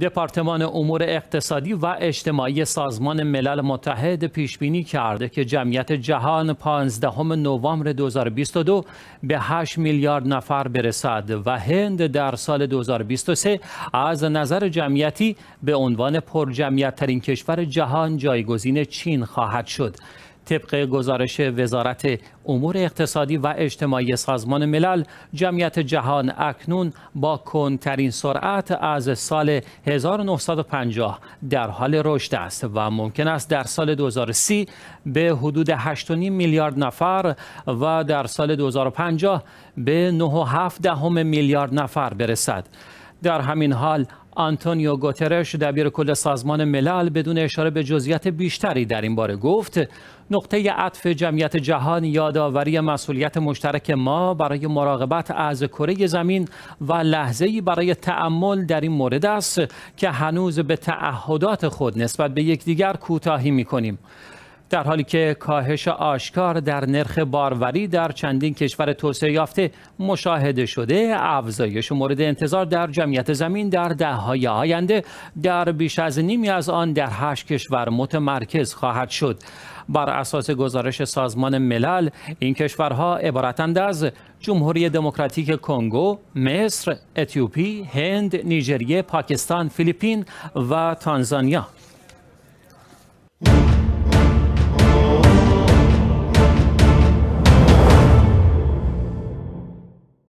دپارتمان امور اقتصادی و اجتماعی سازمان ملل متحد پیش بینی کرده که جمعیت جهان 15 نوامبر 2022 به 8 میلیارد نفر برسد و هند در سال 2023 از نظر جمعیتی به عنوان پرجمعیت ترین کشور جهان جایگزین چین خواهد شد. طبق گزارش وزارت امور اقتصادی و اجتماعی سازمان ملل جمعیت جهان اکنون با کنترین سرعت از سال 1950 در حال رشد است و ممکن است در سال 2030 به حدود 8.5 میلیارد نفر و در سال 2050 به 9.7 میلیارد نفر برسد در همین حال آنتونیو گوترش دبیر کل سازمان ملل بدون اشاره به جزئیات بیشتری در این باره گفت نقطه عطف جمعیت جهان یادآوری مسئولیت مشترک ما برای مراقبت از کره زمین و لحظه‌ای برای تأمل در این مورد است که هنوز به تعهدات خود نسبت به یکدیگر کوتاهی می‌کنیم در حالی که کاهش آشکار در نرخ باروری در چندین کشور توسعه یافته مشاهده شده افزایش مورد انتظار در جمعیت زمین در دههای آینده در بیش از نیمی از آن در هشت کشور متمرکز خواهد شد بر اساس گزارش سازمان ملل این کشورها عبارتند از جمهوری دموکراتیک کنگو، مصر، اتیوپی، هند، نیجریه، پاکستان، فیلیپین و تانزانیا